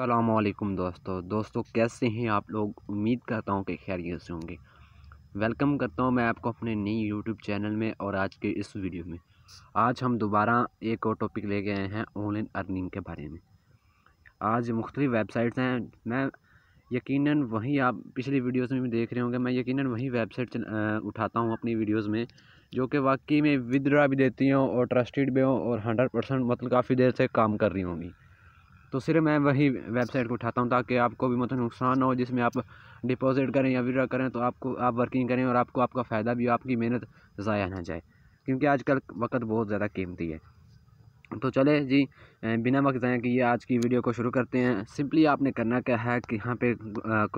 अलमेकम दोस्तों दोस्तों कैसे हैं आप लोग उम्मीद करता हूँ कि खैरियत से होंगे वेलकम करता हूँ मैं आपको अपने नई यूट्यूब चैनल में और आज के इस वीडियो में आज हम दोबारा एक और टॉपिक ले गए हैं ऑनलाइन अर्निंग के बारे में आज मुख्तलि वेबसाइट्स हैं मैं यकीनन वही आप पिछली वीडियोस में भी देख रहे होंगे मैं यकीनन वही वेबसाइट उठाता हूँ अपनी वीडियोज़ में जो कि वाकई में विद्रा भी देती हूँ और ट्रस्टेड भी हों और हंड्रेड परसेंट मतलब काफ़ी देर से काम कर रही होंगी तो सिर्फ मैं वही वेबसाइट को उठाता हूँ ताकि आपको भी मतलब नुकसान ना हो जिसमें आप डिपॉजिट करें या विड्रा करें तो आपको आप वर्किंग करें और आपको आपका फ़ायदा भी हो आपकी मेहनत ज़ाया ना जाए क्योंकि आजकल वक्त बहुत ज़्यादा कीमती है तो चले जी बिना वक्त कि ये आज की वीडियो को शुरू करते हैं सिंपली आपने करना क्या है कि यहाँ पे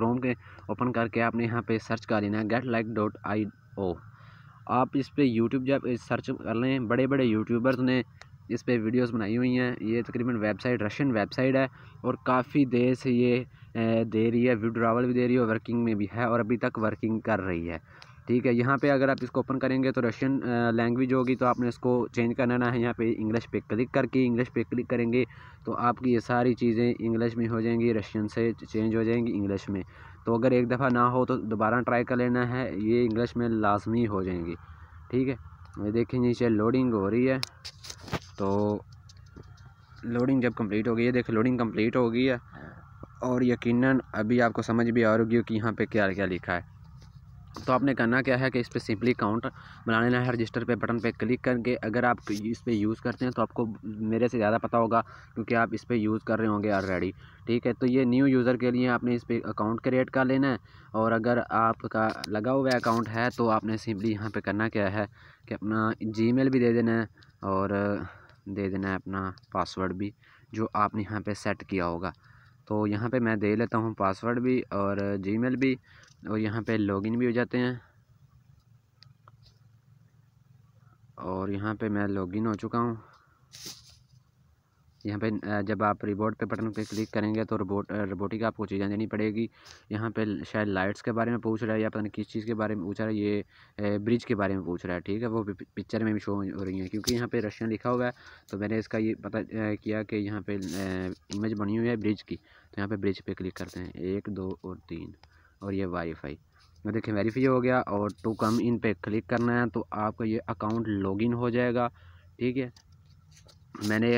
क्रोम के ओपन करके आपने यहाँ पे सर्च कर लेना है get like dot I O आप इस पर यूट्यूब जब सर्च कर लें बड़े बड़े यूट्यूबर्स ने इस पर वीडियोज़ बनाई हुई हैं ये तकरीबन वेबसाइट रशियन वेबसाइट है और काफ़ी देर से ये दे रही है विड्रावल भी दे रही है वर्किंग में भी है और अभी तक वर्किंग कर रही है ठीक है यहाँ पे अगर आप इसको ओपन करेंगे तो रशियन लैंग्वेज होगी तो आपने इसको चेंज करना है यहाँ पे इंग्लिश पे क्लिक करके इंग्लिश पे क्लिक करेंगे तो आपकी ये सारी चीज़ें इंग्लिश में हो जाएंगी रशियन से चेंज हो जाएंगी इंग्लिश में तो अगर एक दफ़ा ना हो तो दोबारा ट्राई कर लेना है ये इंग्लिश में लाजमी हो जाएंगी ठीक है ये देखें नीचे लोडिंग हो रही है तो लोडिंग जब कंप्लीट हो गई है देखो लोडिंग कंप्लीट हो गई है और यकीनन अभी आपको समझ भी आ रही कि यहाँ पे क्या क्या लिखा है तो आपने करना क्या है कि इस पर सिंपली काउंट बना लेना है रजिस्टर पे बटन पे क्लिक करके अगर आप इस पर यूज़ करते हैं तो आपको मेरे से ज़्यादा पता होगा क्योंकि आप इस पर यूज़ कर रहे होंगे ऑलरेडी ठीक है तो ये न्यू यूज़र के लिए आपने इस पर अकाउंट क्रिएट कर लेना है और अगर आपका लगा हुआ अकाउंट है तो आपने सिंपली यहाँ पर करना क्या है कि अपना जी भी दे देना है और दे देना है अपना पासवर्ड भी जो आपने यहाँ पे सेट किया होगा तो यहाँ पे मैं दे लेता हूँ पासवर्ड भी और जीमेल भी और यहाँ पे लॉगिन भी हो जाते हैं और यहाँ पे मैं लॉगिन हो चुका हूँ यहाँ पे जब आप रिबोट पे बटन पे क्लिक करेंगे तो रोबोट रोबोटिक आपको चीज़ें देनी पड़ेगी यहाँ पे शायद लाइट्स के बारे में पूछ रहा है या पता नहीं किस चीज़ के बारे में पूछ रहा है ये ब्रिज के बारे में पूछ रहा है ठीक है वो पिक्चर में भी शो हो रही है क्योंकि यहाँ पर रशियन लिखा हुआ है तो मैंने इसका ये पता किया कि यहाँ पर इमेज बनी हुई है ब्रिज की तो यहाँ पर ब्रिज पर क्लिक करते हैं एक दो और तीन और ये वाईफाई मैं देखिए वेरीफाई हो गया और टू कम इन पे क्लिक करना है तो आपका ये अकाउंट लॉगिन हो जाएगा ठीक है मैंने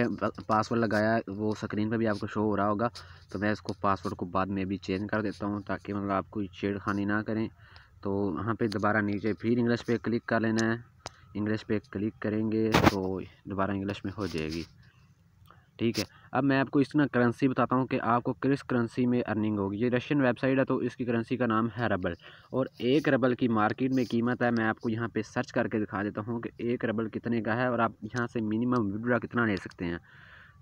पासवर्ड लगाया वो स्क्रीन पे भी आपको शो हो रहा होगा तो मैं इसको पासवर्ड को बाद में भी चेंज कर देता हूँ ताकि मतलब आप कोई छेड़खानी ना करें तो वहाँ पे दोबारा नीचे फिर इंग्लिश पे क्लिक कर लेना है इंग्लिश पे क्लिक करेंगे तो दोबारा इंग्लिश में हो जाएगी ठीक है अब मैं आपको इसमें करेंसी बताता हूँ कि आपको किस करेंसी में अर्निंग होगी ये रशियन वेबसाइट है तो इसकी करेंसी का नाम है रबल और एक रबल की मार्केट में कीमत है मैं आपको यहाँ पे सर्च करके दिखा देता हूँ कि एक रबल कितने का है और आप यहाँ से मिनिमम विड्रा कितना ले सकते हैं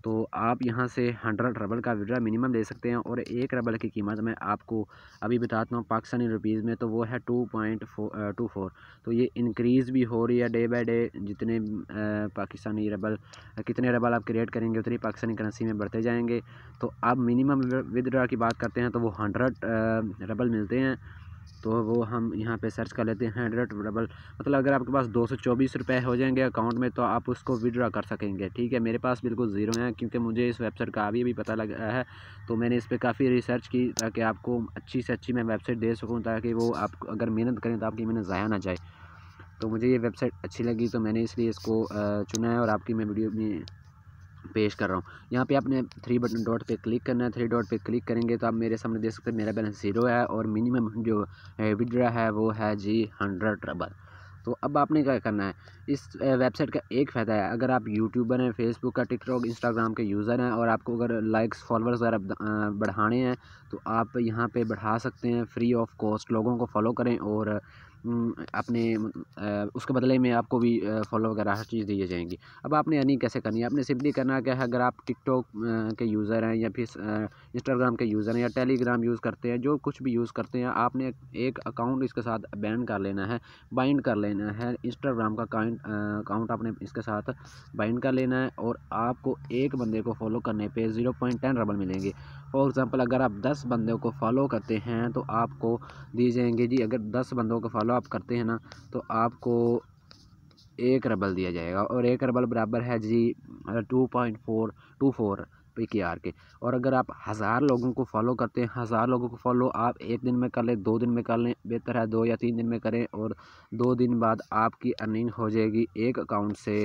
तो आप यहाँ से हंड्रेड रबल का विड्रा मिनिमम ले सकते हैं और एक रबल की कीमत मैं आपको अभी बताता हूँ पाकिस्तानी रुपीज़ में तो वो है टू पॉइंट टू फोर तो ये इंक्रीज़ भी हो रही है डे बाई डे जितने पाकिस्तानी रबल कितने रबल आप क्रिएट करेंगे उतनी पाकिस्तानी करेंसी में बढ़ते जाएंगे तो आप मिनिमम विदड्रा की बात करते हैं तो वो हंड्रेड रबल मिलते हैं तो वो हम यहाँ पे सर्च कर लेते हैं हंड्रेड डबल मतलब अगर आपके पास दो सौ चौबीस रुपये हो जाएंगे अकाउंट में तो आप उसको विड्रा कर सकेंगे ठीक है मेरे पास बिल्कुल ज़ीरो हैं क्योंकि मुझे इस वेबसाइट का अभी भी पता लगा है तो मैंने इस पर काफ़ी रिसर्च की ताकि आपको अच्छी से अच्छी मैं वेबसाइट दे सकूँ ताकि वो आप अगर मेहनत करें तो आपकी मेहनत ज़ाया ना जाए तो मुझे ये वेबसाइट अच्छी लगी तो मैंने इसलिए इसको चुना है और आपकी मैं वीडियो में पेश कर रहा हूँ यहाँ पे आपने थ्री बटन डॉट पे क्लिक करना है थ्री डॉट पे क्लिक करेंगे तो आप मेरे सामने देख सकते हैं मेरा बैलेंस ज़ीरो है और मिनिमम जो विड्रा eh, है वो है जी हंड्रेड रबर तो अब आपने क्या करना है इस वेबसाइट eh, का एक फ़ायदा है अगर आप यूट्यूबर हैं फेसबुक का टिकटॉक इंस्टाग्राम के यूज़र हैं और आपको अगर लाइक्स फॉलोअर्स वगैरह eh, बढ़ाने हैं तो आप यहाँ पे बढ़ा सकते हैं फ्री ऑफ कॉस्ट लोगों को फॉलो करें और अपने मतलब, उसके बदले में आपको भी फॉलो वगैरह हर चीज़ दिए जाएंगी अब आपने अर्निंग कैसे करनी है आपने सिंपली करना क्या है अगर आप टिकटॉक के यूज़र हैं या फिर इंस्टाग्राम के यूज़र हैं या टेलीग्राम यूज़ करते हैं जो कुछ भी यूज़ करते हैं आपने एक अकाउंट इसके साथ बैन कर लेना है बाइंड कर लेना है इंस्टाग्राम का अकाउंट आपने इसके साथ बाइंड कर लेना है और आपको एक बंदे को फॉलो करने पर ज़ीरो पॉइंट टेन रबल मिलेंगे फॉर एग्ज़ाम्पल अगर आप दस बंदों को फॉलो करते हैं तो आपको दिए जाएंगे जी अगर दस बंदों को फॉलो आप करते हैं ना तो आपको एक रबल दिया जाएगा और एक रबल बराबर है जी two point four two four P K R के और अगर आप हज़ार लोगों को फॉलो करते हैं हज़ार लोगों को फॉलो आप एक दिन में कर लें दो दिन में कर लें बेहतर है दो या तीन दिन में करें और दो दिन बाद आपकी अर्निंग हो जाएगी एक अकाउंट से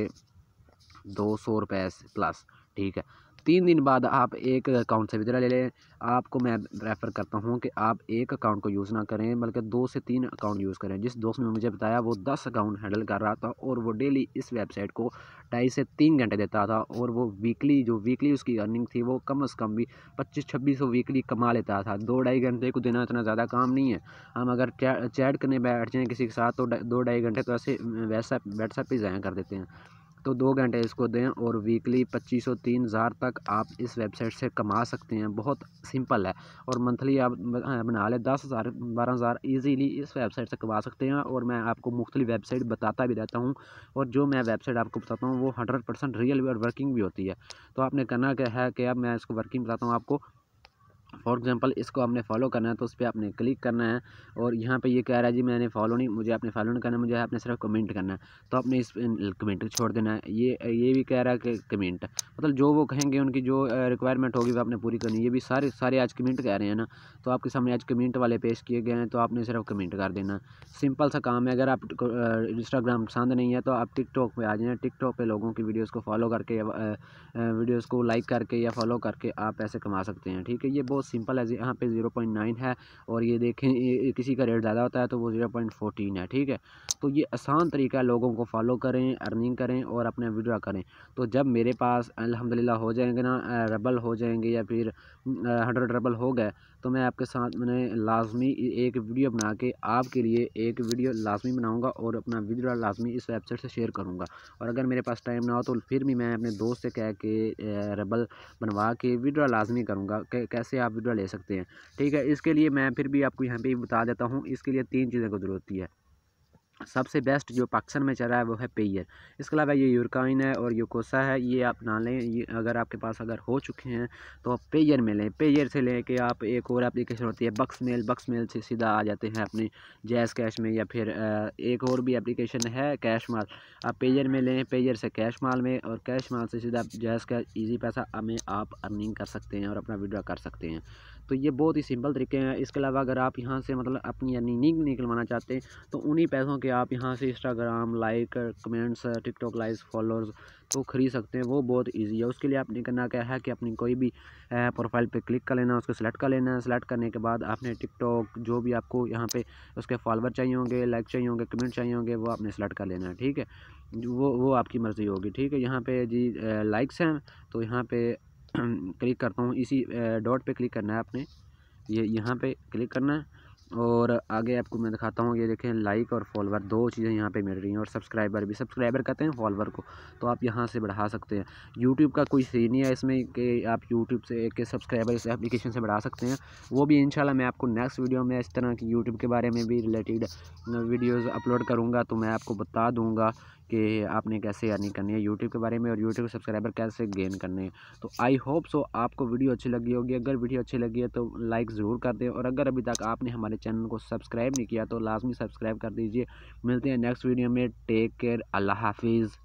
दो सौ रुपये प्लस ठीक है तीन दिन बाद आप एक अकाउंट से विदड्रा ले लें आपको मैं रेफ़र करता हूँ कि आप एक अकाउंट को यूज़ ना करें बल्कि दो से तीन अकाउंट यूज़ करें जिस दोस्त ने मुझे बताया वो दस अकाउंट हैंडल कर रहा था और वो डेली इस वेबसाइट को ढाई से तीन घंटे देता था और वो वीकली जो वीकली उसकी अर्निंग थी वो कम अज़ कम भी पच्चीस छब्बीस सौ वीकली कमा लेता था दो ढाई घंटे को देना इतना ज़्यादा काम नहीं है हम अगर चैट करने बैठ जाएँ किसी के साथ तो दो ढाई घंटे तो ऐसे वैसा व्हाट्सएप पर ज़ाया कर देते हैं तो दो घंटे इसको दें और वीकली पच्चीस सौ तीन हज़ार तक आप इस वेबसाइट से कमा सकते हैं बहुत सिंपल है और मंथली आप बना लें दस हज़ार बारह हज़ार ईजीली इस वेबसाइट से कमा सकते हैं और मैं आपको मुख्तलि वेबसाइट बताता भी रहता हूँ और जो मैं वेबसाइट आपको बताता हूँ वो हंड्रेड परसेंट रियल और वर्किंग भी होती है तो आपने करना क्या है कि अब मैं इसको वर्किंग बताता हूँ आपको फॉर एग्जांपल इसको आपने फॉलो करना है तो उस पर आपने क्लिक करना है और यहाँ पे ये कह रहा है जी मैंने फॉलो नहीं मुझे आपने फॉलो नहीं करना मुझे आपने सिर्फ कमेंट करना है तो आपने इस कमेंट छोड़ देना है ये ये भी कह रहा है कि कमेंट मतलब जो वो कहेंगे उनकी जो रिक्वायरमेंट होगी वो आपने पूरी करनी ये भी सारे सारे आज कमेंट कह रहे हैं ना तो आपके सामने आज कमेंट वाले पेश किए गए हैं तो आपने सिर्फ कमेंट कर देना सिंपल सा काम है अगर आप इंस्टाग्राम पसंद नहीं है तो आप टिकटॉक पर आ जाएँ टिकटॉक पर लोगों की वीडियोज़ को फॉलो करके या वीडियोज़ को लाइक करके या फॉलो करके आप पैसे कमा सकते हैं ठीक है ये बहुत बहुत सिंपल है यहाँ पे ज़ीरो पॉइंट नाइन है और ये देखें ये किसी का रेट ज़्यादा होता है तो वो ज़ीरो पॉइंट फोर्टीन है ठीक है तो ये आसान तरीका है लोगों को फॉलो करें अर्निंग करें और अपने विड्रा करें तो जब मेरे पास अलहमदिल्ला हो जाएंगे ना रबल हो जाएंगे या फिर हंड्रेड रबल हो गए तो मैं आपके साथ मैंने लाजमी एक वीडियो बना के आपके लिए एक वीडियो लाजमी बनाऊंगा और अपना वीडियो लाजमी इस वेबसाइट से शेयर करूंगा और अगर मेरे पास टाइम ना हो तो फिर भी मैं अपने दोस्त से कह के रबल बनवा के वीडियो लाजमी करूँगा कैसे आप वीडियो ले सकते हैं ठीक है इसके लिए मैं फिर भी आपको यहाँ पर बता देता हूँ इसके लिए तीन चीज़ें को ज़रूरत है सबसे बेस्ट जो पाकिस्तान में चल रहा है वो है पेयर इसके अलावा ये यूरकाइन है और यूकोसा है ये आप ना लें ये अगर आपके पास अगर हो चुके हैं तो आप पेयर में लें पेयर से लें कि आप एक और एप्लीकेशन होती है बक्स मेल बक्स मेल से सीधा आ जाते हैं अपने जैस कैश में या फिर एक और भी एप्लीकेशन है कैश माल आप पेयर में लें पेयर से कैश माल में और कैश माल से सीधा जैस कैश ईजी पैसा में आप अर्निंग कर सकते हैं और अपना विड्रा कर सकते हैं तो ये बहुत ही सिंपल तरीके हैं इसके अलावा अगर आप यहाँ से मतलब अपनी यानी नीक निकलवाना चाहते हैं तो उन्हीं पैसों के आप यहाँ से Instagram like comments TikTok like followers को खरीद सकते हैं वो बहुत इजी है उसके लिए आपने करना क्या है कि अपनी कोई भी प्रोफाइल पे क्लिक कर लेना उसको सेलेक्ट कर लेना है सेलेक्ट करने के बाद आपने टिकटॉक जो भी आपको यहाँ पे उसके फॉलोअर चाहिए होंगे लाइक चाहिए होंगे कमेंट चाहिए होंगे वो आपने सेलेक्ट कर लेना है ठीक है वो वो आपकी मर्ज़ी होगी ठीक है यहाँ पे जी लाइक्स हैं तो यहाँ पे क्लिक करता हूँ इसी डॉट पे क्लिक करना है आपने ये यहाँ पे क्लिक करना है और आगे आपको मैं दिखाता हूँ ये देखें लाइक और फॉलोवर दो चीज़ें यहाँ पे मिल रही हैं और सब्सक्राइबर भी सब्सक्राइबर कहते हैं फॉलोवर को तो आप यहाँ से बढ़ा सकते हैं यूट्यूब का कोई सीन नहीं है इसमें कि आप यूट्यूब से के सब्सक्राइबर इस एप्लीकेशन से बढ़ा सकते हैं वो भी इंशाल्लाह मैं आपको नेक्स्ट वीडियो में इस तरह की यूट्यूब के बारे में भी रिलेटेड वीडियोज़ अपलोड करूँगा तो मैं आपको बता दूँगा कि आपने कैसे अर्निंग करनी है यूट्यूब के बारे में और यूट्यूब के सब्सक्राइबर कैसे गेन करने हैं तो आई होप सो आपको वीडियो अच्छी लगी होगी अगर वीडियो अच्छी लगी है तो लाइक ज़रूर कर दें और अगर अभी तक आपने हमारे चैनल को सब्सक्राइब नहीं किया तो लाजमी सब्सक्राइब कर दीजिए मिलते हैं नेक्स्ट वीडियो में टेक केयर अल्लाह हाफिज़